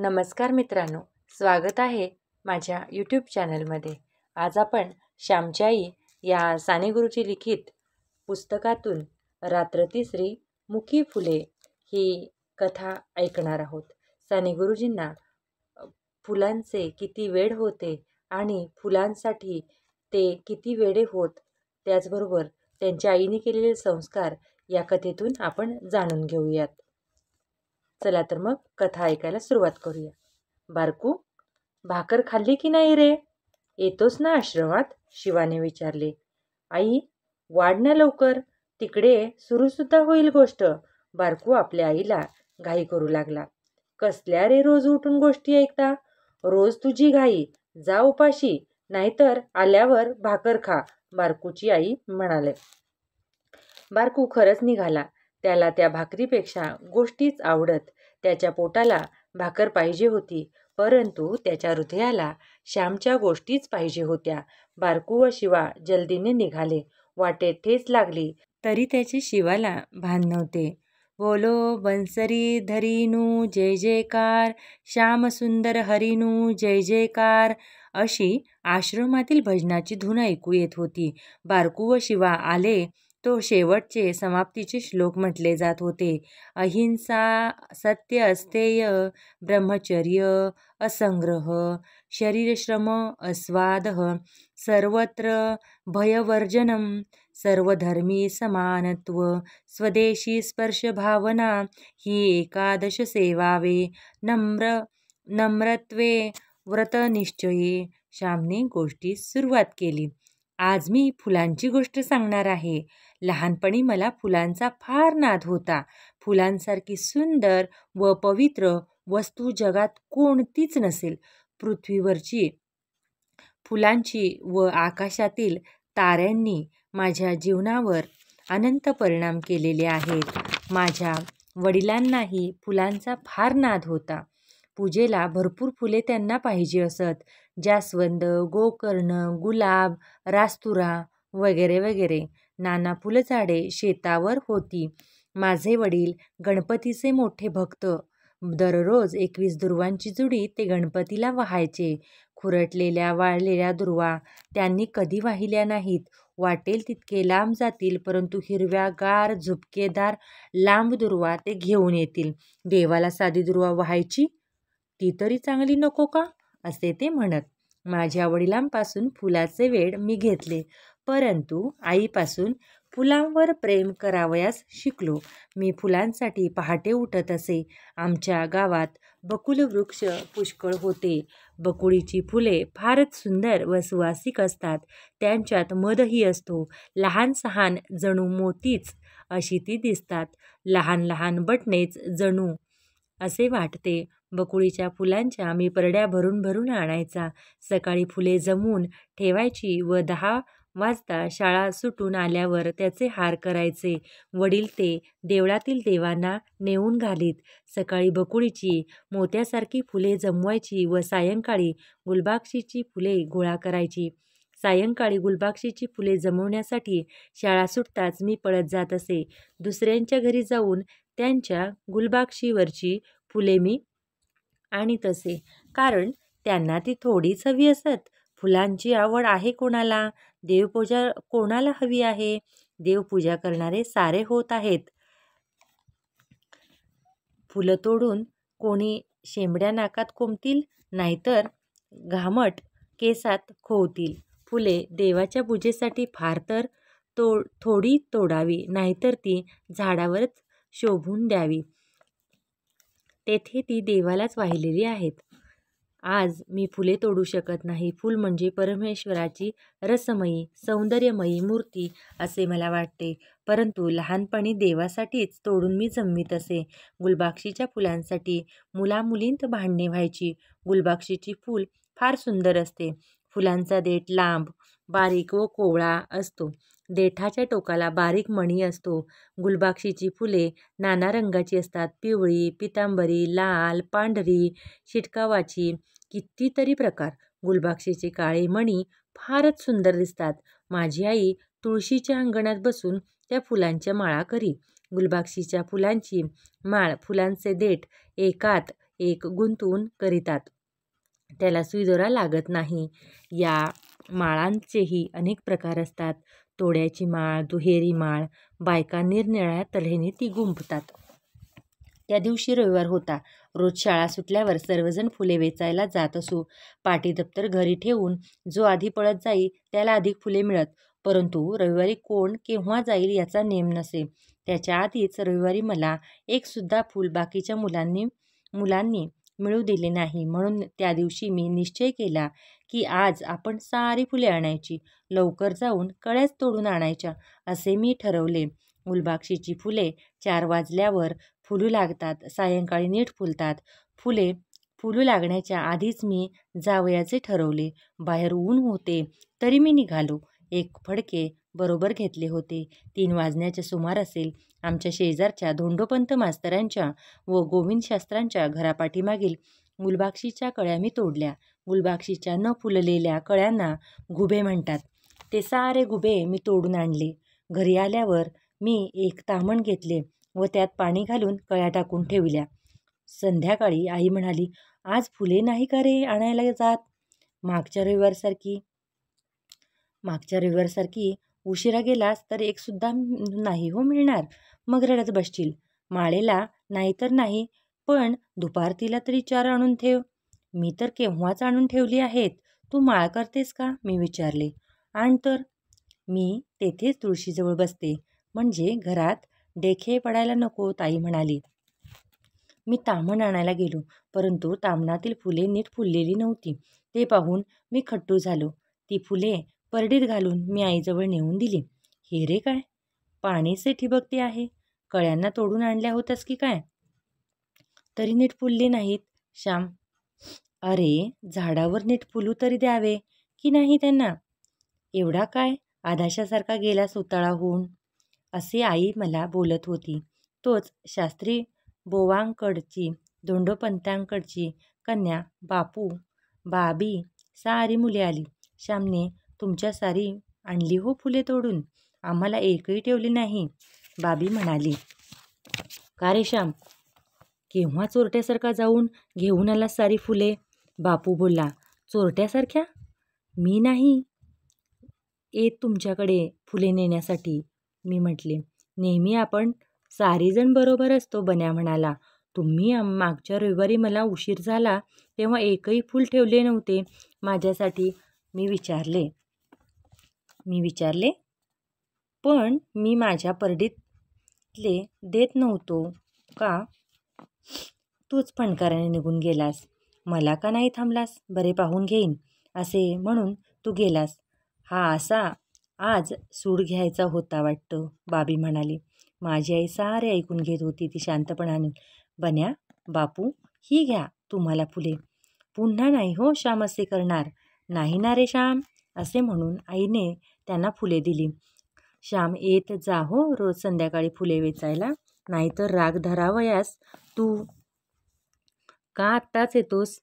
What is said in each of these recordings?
नमस्कार मित्रांनो स्वागत आहे माझ्या यूट्यूब चॅनलमध्ये आज आपण श्यामच्याई या सानेगुरूची लिखित पुस्तकातून रात्रती तिसरी मुखी फुले ही कथा ऐकणार आहोत साने गुरुजींना फुलांचे किती वेळ होते आणि फुलांसाठी ते किती वेडे होत त्याचबरोबर त्यांच्या आईने केलेले संस्कार या कथेतून आपण जाणून घेऊयात चला तर मग कथा ऐकायला सुरुवात करूया बारकू भाकर खाल्ली की नाही रे येतोस ना आश्रमात शिवाने विचारले आई वाढ ना लवकर तिकडे सुरूसुद्धा होईल गोष्ट बारकू आपल्या आईला घाई करू लागला कसल्या रे रोज उठून गोष्टी ऐकता रोज तुझी घाई जा उपाशी नाहीतर आल्यावर भाकर खा बारकूची आई म्हणाले बारकू खरंच निघाला त्याला त्या भाकरीपेक्षा गोष्टीच आवडत त्याच्या पोटाला भाकर पाहिजे होती परंतु त्याच्या हृदयाला श्यामच्या गोष्टीच पाहिजे होत्या बारकू व शिवा जल्दीने निघाले वाटेत ठेच लागली तरी त्याचे शिवाला भान नव्हते बोलो बंसरी धरीनू जय जयकार सुंदर हरिनू जय जयकार अशी आश्रमातील भजनाची धून ऐकू येत होती बारकू व शिवा आले तो शेवटचे समाप्तीचे श्लोक म्हटले जात होते अहिंसा सत्य अस्तेय ब्रह्मचर्य असंग्रह शरीरश्रम अस्वाद सर्वत्र भयवर्जनम सर्वधर्मी समानत्व स्वदेशी स्पर्श भावना ही एकादश सेवावे नम्र नम्रत्वे व्रतनिश्चये श्यामने गोष्टी सुरुवात केली आज मी फुलांची गोष्ट सांगणार आहे लहानपणी मला फुलांचा फार नाद होता फुलांसारखी सुंदर व पवित्र वस्तू जगात कोणतीच नसेल पृथ्वीवरची फुलांची व आकाशातील ताऱ्यांनी माझ्या जीवनावर अनंत परिणाम केलेले आहेत माझ्या वडिलांनाही फुलांचा फार नाद होता पूजेला भरपूर फुले त्यांना पाहिजे असत जास्वंद गोकर्ण गुलाब रास्तुरा वगैरे वगैरे नाना फुलझाडे शेतावर होती माझे वडील गणपतीचे मोठे भक्त दररोज एकवीस दुर्वांची जुडी ते गणपतीला वाहायचे खुरटलेल्या वाळलेल्या दुर्वा त्यांनी कधी वाहिल्या नाहीत वाटेल तितके लांब जातील परंतु हिरव्या गार झुपकेदार लांब दुर्वा ते घेऊन येतील देवाला साधी दुर्वा व्हायची ती तरी चांगली नको का असे ते म्हणत माझ्या वडिलांपासून फुलाचे वेड मी घेतले परंतु आईपासून फुलांवर प्रेम करावयास शिकलो मी फुलांसाठी पहाटे उठत असे आमच्या गावात बकुल वृक्ष पुष्कळ होते बकुळीची फुले फारच सुंदर व सुवासिक असतात त्यांच्यात मधही असतो लहान सहान जणू मोतीच अशी ती दिसतात लहान लहान बटणेच जणू असे वाटते बकुळीच्या फुलांच्या मी परड्या भरून भरून आणायचा सकाळी फुले जमून ठेवायची व दहा वाजता शाळा सुटून आल्यावर त्याचे हार करायचे वडील ते देवळातील देवांना नेऊन घालीत सकाळी बकुळीची मोत्यासारखी फुले जमवायची व सायंकाळी गुलबाक्षीची फुले गोळा करायची सायंकाळी गुलबाक्षीची फुले जमवण्यासाठी शाळा सुटताच मी पळत जात असे दुसऱ्यांच्या घरी जाऊन त्यांच्या गुलबाक्षीवरची फुले मी आणीत असे कारण त्यांना ती थोडीच हवी असत फुलांची आवड आहे कोणाला देवपूजा कोणाला हवी आहे देवपूजा करणारे सारे होत आहेत फुलं तोडून कोणी शेंबड्या नाकात कोंबतील नाहीतर घामट केसात खोवतील फुले देवाच्या पूजेसाठी फार तर तो थोडी तोडावी नाहीतर ती झाडावरच शोभून द्यावी तेथे ती देवालाच वाहिलेली आहेत आज मी फुले तोडू शकत नाही फुल म्हणजे परमेश्वराची रसमयी सौंदर्यमयी मूर्ती असे मला वाटते परंतु लहानपणी देवासाठीच तोडून मी जमवीत असे गुलबाक्षीच्या फुलांसाठी मुलामुलींत भांडणे व्हायची गुलबाक्षीची फूल फार सुंदर असते फुलांचा देठ लांब बारीक व कोवळा असतो देठाच्या टोकाला बारीक मणी असतो गुलबाक्षीची फुले नाना रंगाची असतात पिवळी पितांबरी लाल पांढरी शिटकावाची कितीतरी प्रकार गुलबाक्षीचे काळे मणी फारच सुंदर दिसतात माझी आई तुळशीच्या अंगणात बसून त्या फुलांच्या माळा करी गुलबाक्षीच्या फुलांची माळ फुलांचे देठ एकात एक गुंतवून करीतात त्याला सुईदोरा लागत नाही या माळांचेही अनेक प्रकार असतात तोड्याची माळ दुहेरी माळ बायका निरनिळ्या तऱ्हेने ती गुंपतात त्या दिवशी रविवार होता रोज शाळा सुटल्यावर सर्वजण फुले वेचायला जात असू पाटी दप्तर घरी ठेवून जो आधी पळत जाई त्याला अधिक फुले मिळत परंतु रविवारी कोण केव्हा जाईल याचा नेम नसे त्याच्या आधीच रविवारी मला एकसुद्धा फूल बाकीच्या मुलांनी मुलांनी मिळू दिले नाही म्हणून त्या दिवशी मी निश्चय केला की आज आपण सारी फुले आणायची लवकर जाऊन कळ्याच तोडून आणायच्या असे मी ठरवले मुलबाक्षीची फुले चार वाजल्यावर फुलू लागतात सायंकाळी नीट फुलतात फुले फुलू लागण्याच्या आधीच मी जावयाचे ठरवले बाहेर ऊन होते तरी मी निघालो एक फडके बरोबर घेतले होते तीन वाजण्याच्या सुमार असेल आमच्या शेजारच्या धोंडोपंत मास्तरांच्या व गोविंदशास्त्रांच्या घरापाठीमागील गुलबाक्षीच्या कळ्या मी तोडल्या गुलबाक्षीच्या न फुललेल्या कळ्यांना घुबे म्हणतात ते सारे घुबे मी तोडून आणले घरी आल्यावर मी एक तामण घेतले व त्यात पाणी घालून कळ्या टाकून ठेवल्या संध्याकाळी आई म्हणाली आज फुले नाही का रे आणायला जात मागच्या रविवारसारखी मागच्या रविवारसारखी उशिरा गेलास तर एक सुद्धा नाही हो मिळणार मग रडत बसशील माळेला नाही तर नाही पण दुपार तिला तरी चार आणून ठेव मी तर केव्हाच आणून ठेवली आहेत तू माळ करतेस का मी विचारले आण तर मी तेथेच तुळशीजवळ बसते म्हणजे घरात डेखे पडायला नको ताई म्हणाली मी तामण आणायला गेलो परंतु तामणातील फुले नीट फुललेली नव्हती ते पाहून मी खट्टू झालो ती फुले परडीत घालून मी आईजवळ नेऊन दिली हे रे काय पाणीचे बघते आहे कळ्यांना तोडून आणल्या होत्यास की काय तरी नीट फुलले नाहीत श्याम अरे झाडावर नीट फुलू तरी द्यावे की नाही त्यांना एवढा काय आधाशासारखा गेला सुताळा होऊन असे आई मला बोलत होती तोच शास्त्री बोवांकडची धोंडोपंतांकडची कन्या बापू बाबी सारी मुले आली श्यामने तुमच्या सारी आणली हो फुले तोडून आम्हाला एकही ठेवली नाही बाबी म्हणाली का रे श्याम केव्हा चोरट्यासारखा जाऊन घेऊन आला सारी फुले बापू बोलला चोरट्यासारख्या मी नाही येत तुमच्याकडे फुले नेण्यासाठी मी म्हटले नेहमी आपण सारीजण बरोबर असतो बन्या म्हणाला तुम्ही मागच्या रविवारी मला उशीर झाला तेव्हा एकही फूल ठेवले नव्हते माझ्यासाठी मी विचारले मी विचारले पण मी माझ्या परडीतले देत नव्हतो का तूच फणकाराने निघून गेलास मला का नाही थांबलास बरे पाहून घेईन असे म्हणून तू गेलास हा असा आज सूड घ्यायचा होता वाटतं बाबी म्हणाली माझी आई सारे ऐकून घेत होती ती शांतपणाने बन्या बापू ही घ्या तुम्हाला फुले पुन्हा नाही हो श्याम असे करणार नाही ना रे श्याम असे म्हणून आईने त्यांना फुले दिली श्याम येत जा हो रोज संध्याकाळी फुले वेचायला नाहीतर राग धरावयास तू का आत्ताच येतोस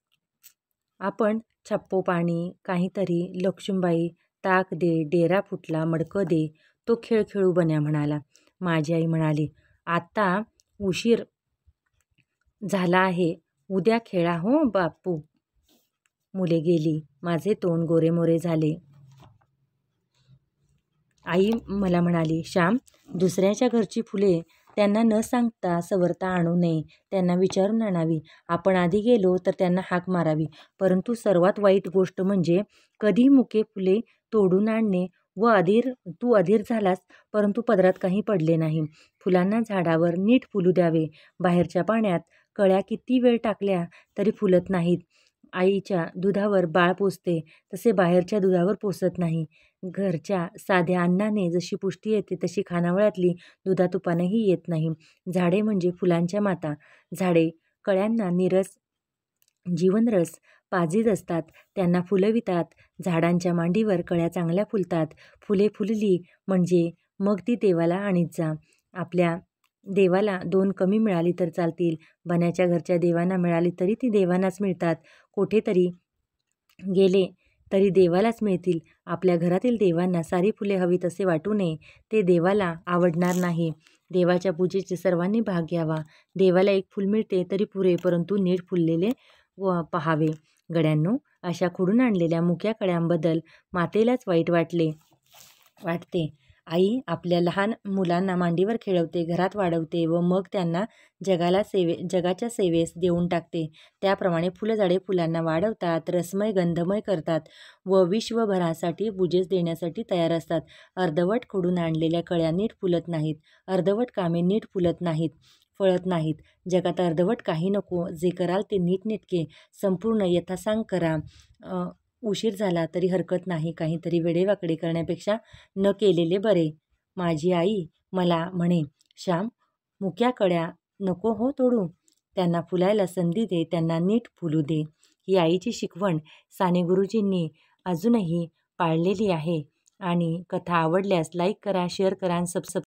आपण छप्पो पाणी काहीतरी लक्ष्मीबाई ताक दे डेरा फुटला मडकं दे तो खेळ खेळू बन्या म्हणाला माझी आई म्हणाली आत्ता उशीर झाला आहे उद्या खेळा हो बापू मुले गेली माझे तोंड गोरेमोरे झाले आई मला म्हणाली श्याम दुसऱ्याच्या घरची फुले त्यांना न सांगता सवरता आणू नये त्यांना विचारून आणावी आपण आधी गेलो तर त्यांना हाक मारावी परंतु सर्वात वाईट गोष्ट म्हणजे कधी मुके फुले तोडून आणणे व अधीर तू अधीर झालास परंतु पदरात काही पडले नाही फुलांना झाडावर नीट फुलू द्यावे बाहेरच्या पाण्यात कळ्या किती वेळ टाकल्या तरी फुलत नाहीत आईच्या दुधावर बाळ पोसते तसे बाहेरच्या दुधावर पोसत नाही. घरच्या साध्या अन्नाने जशी पुष्टी येते तशी खानावळ्यातली दुधातुपानेही येत नाही. झाडे म्हणजे फुलांच्या माता. झाडे कळ्यांना नीरस, जीवनरस पाजीत असतात. त्यांना फुलवितात. झाडांच्या मांडीवर कळ्या चांगल्या फुलतात. फुले फुलली म्हणजे मग ती देवाला आणीत जा. आपल्या देवाला दोन कमी मिळाली तर चालतील बन्याच्या घरच्या देवांना मिळाली तरी ती देवांनाच मिळतात कुठेतरी गेले तरी देवालाच मिळतील आपल्या घरातील देवांना सारी फुले हवीत असे वाटू नये ते देवाला आवडणार नाही देवाच्या पूजेचे सर्वांनी भाग घ्यावा देवाला एक फूल मिळते तरी पुरे परंतु नीट फुललेले व पहावे गड्यांनो अशा खुडून आणलेल्या मुक्या कड्यांबद्दल मातेलाच वाईट वाटले वाटते आई आपल्या लहान मुलांना मांडीवर खेळवते घरात वाढवते व मग त्यांना जगाला सेवे जगाच्या सेवेस देऊन टाकते त्याप्रमाणे फुलझाडे फुलांना वाढवतात रसमय गंधमय करतात व विश्वभरासाठी पूजेस देण्यासाठी तयार असतात अर्धवट खोडून आणलेल्या कळ्या नीट फुलत नाहीत अर्धवट कामे नीट फुलत नाहीत फळत नाहीत जगात अर्धवट काही नको जे कराल ते नीटनेटके संपूर्ण यथासांग करा उशीर झाला तरी हरकत नाही काहीतरी वेडेवाकडे करण्यापेक्षा न केलेले बरे माझी आई मला म्हणे श्याम मुक्या कड्या नको हो तोडू त्यांना फुलायला संधी दे त्यांना नीट फुलू दे ही आईची शिकवण साने गुरुजींनी अजूनही पाळलेली आहे आणि कथा आवडल्यास लाईक करा शेअर करा आणि सबस्क्राईब